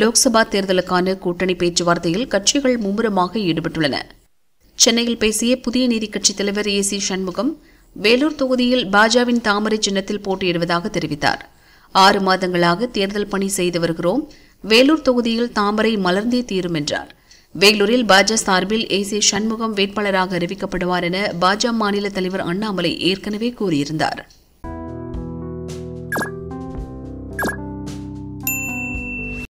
லோக்சபா தேர்தலுக்கான கூட்டணி பேச்சுவார்த்தையில் கட்சிகள் மும்முரமாக ஈடுபட்டுள்ளன சென்னையில் பேசிய புதிய நீதி கட்சித் தலைவர் ஏ சி சண்முகம் வேலூர் தொகுதியில் பாஜவின் தாமரை சின்னத்தில் போட்டியிடுவதாக தெரிவித்தார் ஆறு மாதங்களாக தேர்தல் பணி செய்து வருகிறோம் வேலூர் தொகுதியில் தாமரை மலர்ந்தே தீரும் என்றார் வேலூரில் பாஜ சார்பில் ஏ சி சண்முகம் வேட்பாளராக அறிவிக்கப்படுவார் என பாஜ மாநில தலைவர் அண்ணாமலை ஏற்கனவே கூறியிருந்தார்